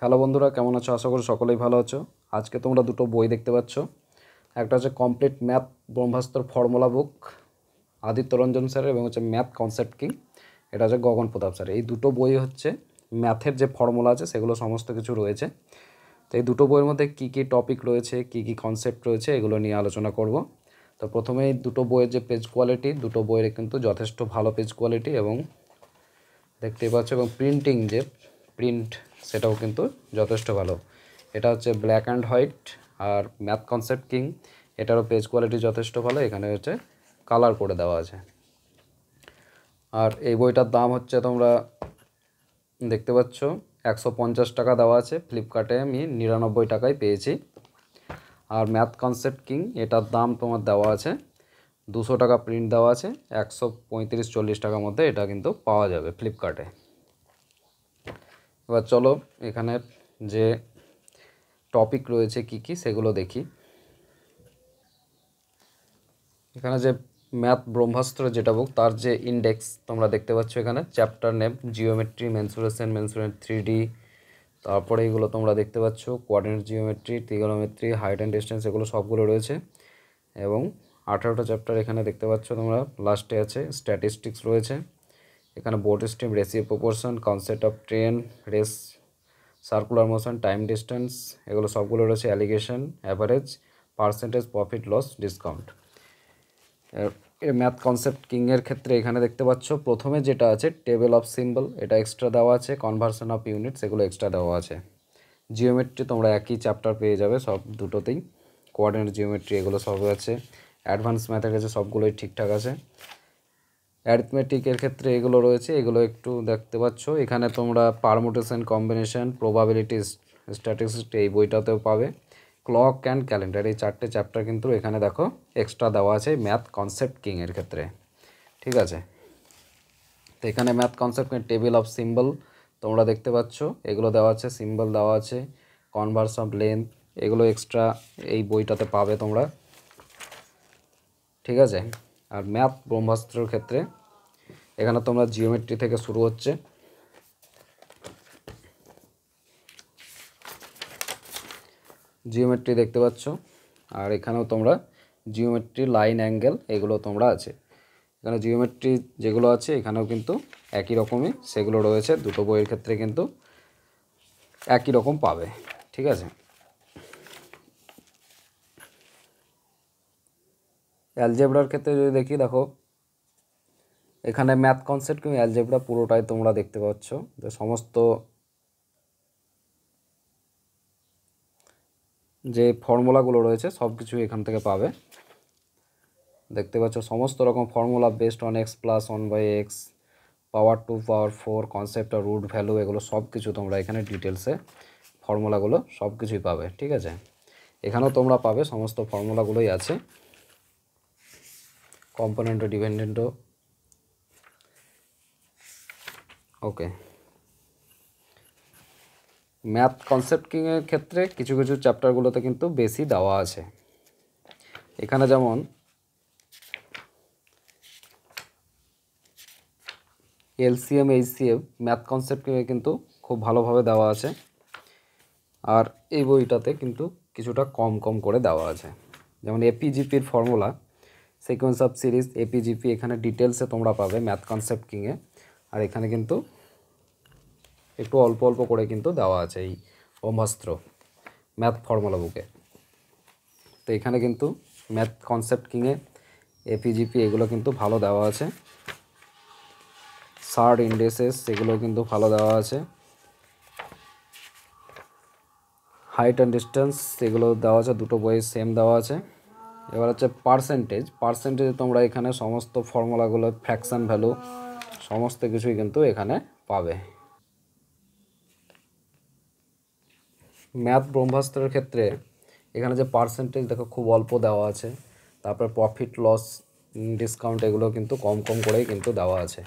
hello বন্ধুরা কেমন আছো আশা করি সকলেই ভালো আছো আজকে তোমরা দুটো বই দেখতে পাচ্ছ একটা হচ্ছে complete math Brahmastra formula book Aditya Ranjan স্যারের এবং হচ্ছে ম্যাথ কনসেপ্ট কিং এটা হচ্ছে গগন প্রতাপ স্যার এই দুটো বই হচ্ছে ম্যাথের যে ফর্মুলা আছে সেগুলো সমস্ত কিছু রয়েছে তো এই দুটো বইয়ের মধ্যে কী কী টপিক রয়েছে কী কী কনসেপ্ট রয়েছে এগুলো নিয়ে আলোচনা করব তো প্রথমেই দুটো বইয়ের যে পেজ কোয়ালিটি দুটো বইয়ের কিন্তু যথেষ্ট ভালো পেজ কোয়ালিটি এবং দেখতে পাচ্ছ এবং প্রিন্টিং যে প্রিন্ট সেটাও কিন্তু যথেষ্ট ভালো এটা হচ্ছে ব্ল্যাক অ্যান্ড হোয়াইট আর ম্যাথ কনসেপ্ট কিং এটারও পেজ কোয়ালিটি যথেষ্ট ভালো এখানে হচ্ছে কালার করে দেওয়া আছে আর এই বইটার দাম হচ্ছে তোমরা দেখতে পাচ্ছ একশো টাকা দেওয়া আছে ফ্লিপকার্টে আমি নিরানব্বই টাকায় পেয়েছি আর ম্যাথ কনসেপ্ট কিং এটার দাম তোমার দেওয়া আছে দুশো টাকা প্রিন্ট দেওয়া আছে একশো পঁয়ত্রিশ চল্লিশ টাকার মধ্যে এটা কিন্তু পাওয়া যাবে ফ্লিপকার্টে এবার চলো এখানের যে টপিক রয়েছে কি কি সেগুলো দেখি এখানে যে ম্যাথ ব্রহ্মাস্ত্র যেটা বুক তার যে ইন্ডেক্স তোমরা দেখতে পাচ্ছ এখানে chapter name geometry mensuration mensuration three D তারপরে এগুলো তোমরা দেখতে পাচ্ছ coordinate geometry trigonometry height and distance এগুলো সবগুলো রয়েছে এবং আঠারোটা চ্যাপ্টার এখানে দেখতে পাচ্ছ তোমরা লাস্টে আছে স্ট্যাটিস্টিক্স রয়েছে এখানে boat stream ratio proportion concept of train race circular motion time distance এগুলো সবগুলো রয়েছে alligation average percentage profit loss discount math concept কিংয়ের ক্ষেত্রে এখানে দেখতে পাচ্ছ প্রথমে যেটা আছে টেবিল অফ সিম্বল এটা এক্সট্রা দেওয়া আছে কনভার্সন অফ ইউনিট সেগুলো এক্সট্রা দেওয়া আছে জিওমেট্রি তোমরা একই চ্যাপ্টার পেয়ে যাবে সব দুটোতেই কোয়ার্ডিনেট জিওমেট্রি এগুলো সব আছে অ্যাডভান্স ম্যাথের কাছে সবগুলোই ঠিকঠাক আছে অ্যারিথমেটিকের ক্ষেত্রে এগুলো রয়েছে এগুলো একটু দেখতে পাচ্ছ এখানে তোমরা পারমোটেশন কম্বিনেশন প্রবাবিলিটি স্ট্যাটিস্টিক এই বইটাতেও পাবে ক্লক অ্যান্ড ক্যালেন্ডার এই চারটে চ্যাপ্টার কিন্তু এখানে দেখো এক্সট্রা দেওয়া আছে ম্যাথ কনসেপ্ট কিংয়ের ক্ষেত্রে ঠিক আছে তো এখানে math concept table of symbol তোমরা দেখতে পাচ্ছ এগুলো দেওয়া আছে সিম্বল দেওয়া আছে কনভার্স অফ লেন্থ এগুলো এক্সট্রা এই বইটাতে পাবে তোমরা ঠিক আছে আর ম্যাথ ব্রহ্মাস্ত্রের ক্ষেত্রে এখানে তোমরা জিওমেট্রি থেকে শুরু হচ্ছে জিওমেট্রি দেখতে পাচ্ছ আর এখানেও তোমরা জিওমেট্রি লাইন অ্যাঙ্গেল এগুলো তোমরা আছে এখানে জিওমেট্রি যেগুলো আছে এখানেও কিন্তু একই রকমই সেগুলো রয়েছে দুটো বইয়ের ক্ষেত্রে কিন্তু একই রকম পাবে ঠিক আছে অ্যালজেব্রার ক্ষেত্রে যদি দেখি দেখো এখানে ম্যাথ কনসেপ্ট কিন্তু অ্যালজেব্রা পুরোটাই তোমরা দেখতে পাচ্ছ যে সমস্ত যে ফর্মুলাগুলো রয়েছে সব কিছু এখান থেকে পাবে দেখতে পাচ্ছ সমস্ত রকম formula based on x plus one by x power two power four concept আর রুট ভ্যালু এগুলো সব কিছু তোমরা এখানে ডিটেলসে ফর্মুলাগুলো সব কিছুই পাবে ঠিক আছে এখানেও তোমরা পাবে সমস্ত ফর্মুলাগুলোই আছে কম্পোনেন্টও ডিপেন্ডেন্টও ওকে ম্যাথ কনসেপ্টিংয়ের ক্ষেত্রে কিছু কিছু চ্যাপ্টারগুলোতে কিন্তু বেশি দেওয়া আছে এখানে যেমন এলসিএম এইচসিএম ম্যাথ কনসেপ্ট কিন্তু খুব ভালোভাবে দেওয়া আছে আর এই বইটাতে কিন্তু কিছুটা কম কম করে দেওয়া আছে যেমন এপিজিপির formula sequence of series AP GP এখানে ডিটেলসে তোমরা পাবে ম্যাথ কনসেপ্ট কিংয়ে আর এখানে কিন্তু একটু অল্প অল্প করে কিন্তু দেওয়া আছে এই ব্রহ্মাস্ত্র ম্যাথ ফর্মুলা বুকে তো এখানে কিন্তু ম্যাথ কনসেপ্ট কিংয়ে এপিজিপি এগুলো কিন্তু ভালো দেওয়া আছে সার্ড ইন্ডেসেস এগুলো কিন্তু ভালো দেওয়া আছে হাইট অ্যান্ড ডিস্টেন্স সেগুলো দেওয়া আছে দুটো বইয়ের সেম দেওয়া আছে এবার হচ্ছে পার্সেন্টেজ পার্সেন্টেজে তোমরা এখানে সমস্ত ফর্মুলাগুলো ফ্র্যাকশান ভ্যালু সমস্ত কিছুই কিন্তু এখানে পাবে ম্যাথ ব্রহ্মাস্ত্রের ক্ষেত্রে এখানে যে পার্সেন্টেজ দেখো খুব অল্প দেওয়া আছে তারপরে প্রফিট লস ডিসকাউন্ট এগুলো কিন্তু কম কম করেই কিন্তু দেওয়া আছে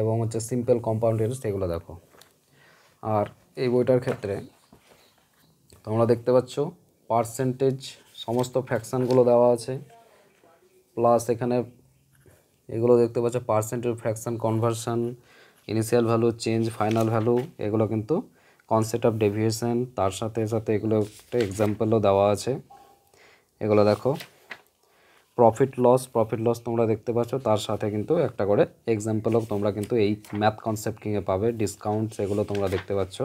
এবং হচ্ছে সিম্পল কম্পাউন্ড ইন্টারেস্ট এগুলো দেখো আর এই বইটার ক্ষেত্রে তোমরা দেখতে পাচ্ছ পার্সেন্টেজ সমস্ত ফ্র্যাকশানগুলো দেওয়া আছে প্লাস এখানে এগুলো দেখতে পাচ্ছ percentage fraction conversion initial value change final value এগুলো কিন্তু কনসেপ্ট অফ ডেভিয়েশন তার সাথে সাথে এগুলো একটা এক্সাম্পলও দেওয়া আছে এগুলো দেখো প্রফিট লস প্রফিট লস তোমরা দেখতে পাচ্ছ তার সাথে কিন্তু একটা করে এক্সাম্পলও তোমরা কিন্তু এই ম্যাথ কনসেপ্ট কিংয়ে পাবে ডিসকাউন্ট এগুলো তোমরা দেখতে পাচ্ছ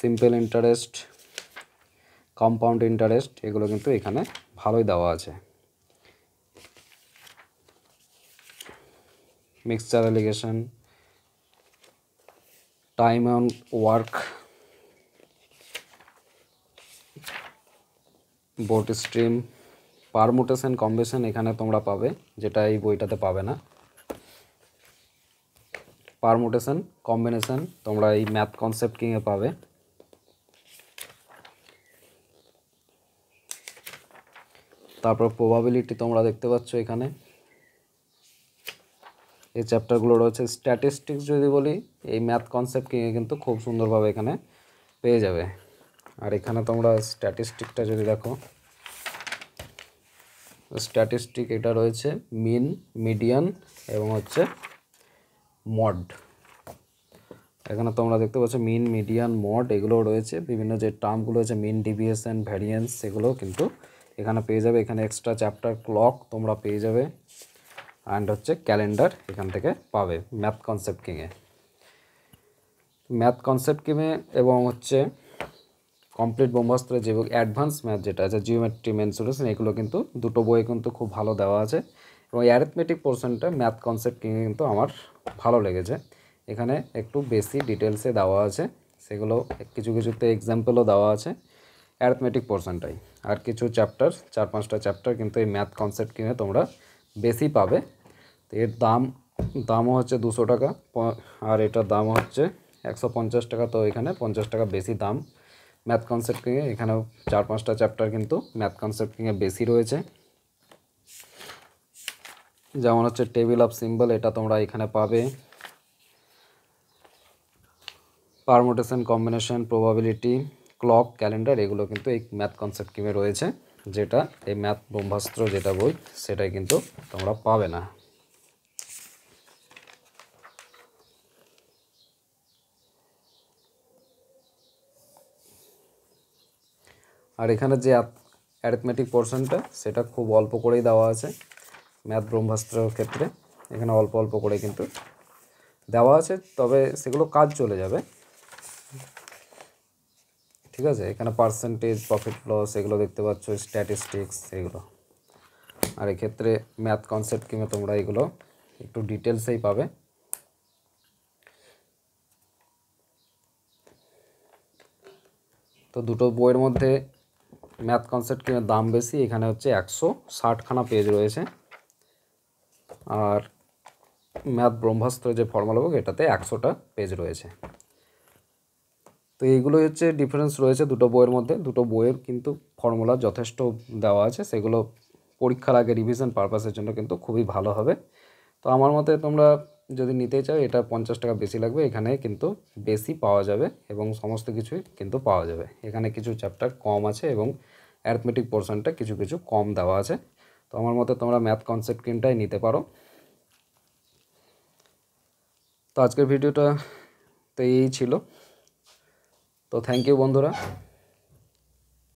সিম্পল ইন্টারেস্ট কম্পাউন্ড ইন্টারেস্ট এগুলো কিন্তু এখানে ভালোই দেওয়া আছে mixture alligation time on work boat stream permutation combination এখানে তোমরা পাবে যেটা এই বইটাতে পাবে না পারমুটেশন কম্বিনেশন তোমরা এই ম্যাথ কনসেপ্ট কিংয়ে পাবে তারপর প্রবাবিলিটি তোমরা দেখতে পাচ্ছ এখানে এই চ্যাপ্টারগুলো রয়েছে স্ট্যাটিস্টিক্স যদি বলি এই ম্যাথ কনসেপ্ট কিন্তু খুব সুন্দরভাবে এখানে পেয়ে যাবে আর এখানে তোমরা স্ট্যাটিস্টিকটা যদি দেখো স্ট্যাটিস্টিক এটা রয়েছে মিন মিডিয়ান এবং হচ্ছে মড এখানে তোমরা দেখতে পাচ্ছ মিন মিডিয়ান মড এগুলো রয়েছে বিভিন্ন যে টার্মগুলো রয়েছে মিন ডিভিয়েশন ভ্যারিয়েন্স সেগুলো কিন্তু এখানে পেয়ে যাবে এখানে এক্সট্রা চ্যাপ্টার ক্লক তোমরা পেয়ে যাবে অ্যান্ড হচ্ছে ক্যালেন্ডার এখান থেকে পাবে ম্যাথ কনসেপ্ট কিংয়ে ম্যাথ কনসেপ্ট কিংয়ে এবং হচ্ছে কমপ্লিট বোম্বাস্ত্র যে অ্যাডভান্স ম্যাথ যেটা আছে জিওমেট্রি মেনসুরেশন এগুলো কিন্তু দুটো বই কিন্তু খুব ভালো দেওয়া আছে এবং অ্যারিথমেটিক পোর্শনটা ম্যাথ কনসেপ্ট কিংয়ে কিন্তু আমার ভালো লেগেছে এখানে একটু বেশি ডিটেলসে দেওয়া আছে সেগুলো কিছু কিছুতে এক্সাম্পলও দেওয়া আছে অ্যারথমেটিক পোর্শনটাই আর কিছু চ্যাপ্টার চার পাঁচটা চ্যাপ্টার কিন্তু এই ম্যাথ কনসেপ্ট কিনে তোমরা বেশি পাবে তো এর দাম দামও হচ্ছে দুশো টাকা আর এটার দাম হচ্ছে একশো পঞ্চাশ টাকা তো এখানে পঞ্চাশ টাকা বেশি দাম ম্যাথ কনসেপ্ট কিনে এখানেও চার পাঁচটা চ্যাপ্টার কিন্তু ম্যাথ কনসেপ্ট কিনে বেশি রয়েছে যেমন হচ্ছে টেবিল অফ সিম্বল এটা তোমরা এখানে পাবে permutation combination probability clock calendar এগুলো কিন্তু এই ম্যাথ কনসেপ্ট কিমে রয়েছে যেটা এই ম্যাথ ব্রহ্মাস্ত্র যেটা বই সেটাই কিন্তু তোমরা পাবে না আর এখানে যে অ্যারিথমেটিক পোর্শনটা সেটা খুব অল্প করেই দেওয়া আছে ম্যাথ ব্রহ্মাস্ত্রের ক্ষেত্রে এখানে অল্প অল্প করে কিন্তু দেওয়া আছে তবে সেগুলো কাজ চলে যাবে ঠিক আছে এখানে পার্সেন্টেজ প্রফিট লস এগুলো দেখতে পাচ্ছ স্ট্যাটিস্টিক্স এগুলো আর এক্ষেত্রে ম্যাথ কনসেপ্ট কিংবা তোমরা এগুলো একটু ডিটেলসেই পাবে তো দুটো বইয়ের মধ্যে ম্যাথ কনসেপ্ট কিনে দাম বেশি এখানে হচ্ছে একশো ষাটখানা পেজ রয়েছে আর ম্যাথ ব্রহ্মাস্ত্র যে ফর্মাল বুক এটাতে একশোটা পেজ রয়েছে তো এইগুলোই হচ্ছে ডিফারেন্স রয়েছে দুটো বইয়ের মধ্যে দুটো বইয়ের কিন্তু ফর্মুলা যথেষ্ট দেওয়া আছে সেগুলো পরীক্ষার আগে রিভিশন পারপাসের জন্য কিন্তু খুবই ভালো হবে তো আমার মতে তোমরা যদি নিতে চাও এটা পঞ্চাশ টাকা বেশি লাগবে এখানে কিন্তু বেশি পাওয়া যাবে এবং সমস্ত কিছুই কিন্তু পাওয়া যাবে এখানে কিছু চ্যাপ্টার কম আছে এবং অ্যাথমেটিক পোর্শনটা কিছু কিছু কম দেওয়া আছে তো আমার মতে তোমরা ম্যাথ কনসেপ্ট কিনটাই নিতে পারো তো আজকের ভিডিওটা তো এই ছিল তো থ্যাংক ইউ বন্ধুরা